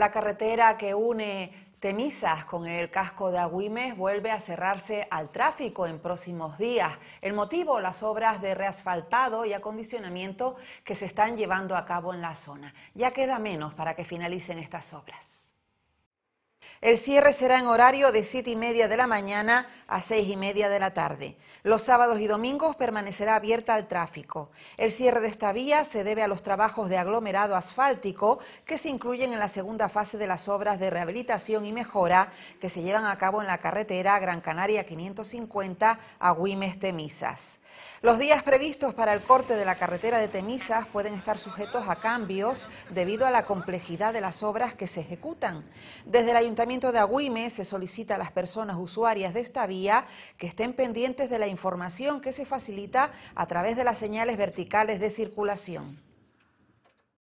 La carretera que une Temisas con el casco de Agüimes vuelve a cerrarse al tráfico en próximos días. El motivo, las obras de reasfaltado y acondicionamiento que se están llevando a cabo en la zona. Ya queda menos para que finalicen estas obras. El cierre será en horario de 7 y media de la mañana a 6 y media de la tarde. Los sábados y domingos permanecerá abierta al tráfico. El cierre de esta vía se debe a los trabajos de aglomerado asfáltico que se incluyen en la segunda fase de las obras de rehabilitación y mejora que se llevan a cabo en la carretera Gran Canaria 550 a guimes Temisas. Los días previstos para el corte de la carretera de Temisas pueden estar sujetos a cambios debido a la complejidad de las obras que se ejecutan. Desde el Ayuntamiento de Agüime se solicita a las personas usuarias de esta vía que estén pendientes de la información que se facilita a través de las señales verticales de circulación.